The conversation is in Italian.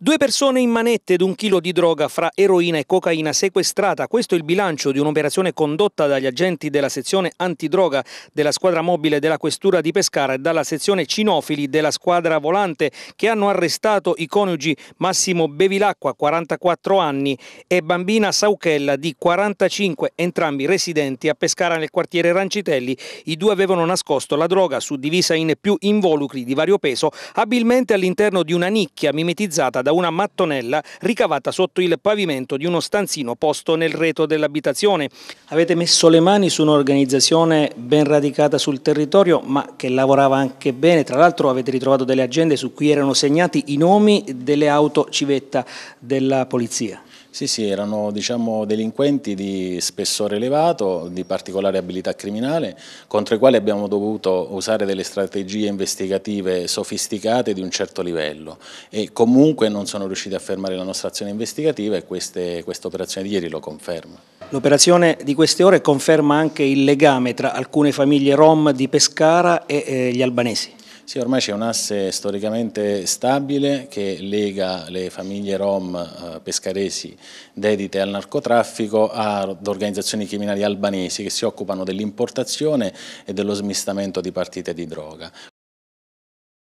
Due persone in manette ed un chilo di droga fra eroina e cocaina sequestrata. Questo è il bilancio di un'operazione condotta dagli agenti della sezione antidroga della squadra mobile della Questura di Pescara e dalla sezione cinofili della squadra volante che hanno arrestato i coniugi Massimo Bevilacqua, 44 anni, e bambina Sauchella di 45, entrambi residenti a Pescara nel quartiere Rancitelli. I due avevano nascosto la droga suddivisa in più involucri di vario peso, abilmente all'interno di una nicchia mimetizzata da una mattonella ricavata sotto il pavimento di uno stanzino posto nel retro dell'abitazione. Avete messo le mani su un'organizzazione ben radicata sul territorio ma che lavorava anche bene, tra l'altro avete ritrovato delle agende su cui erano segnati i nomi delle auto civetta della polizia. Sì, sì, erano diciamo, delinquenti di spessore elevato, di particolare abilità criminale, contro i quali abbiamo dovuto usare delle strategie investigative sofisticate di un certo livello e comunque non sono riusciti a fermare la nostra azione investigativa e queste, questa operazione di ieri lo conferma. L'operazione di queste ore conferma anche il legame tra alcune famiglie rom di Pescara e eh, gli albanesi. Sì, ormai c'è un asse storicamente stabile che lega le famiglie rom eh, pescaresi dedite al narcotraffico ad organizzazioni criminali albanesi che si occupano dell'importazione e dello smistamento di partite di droga.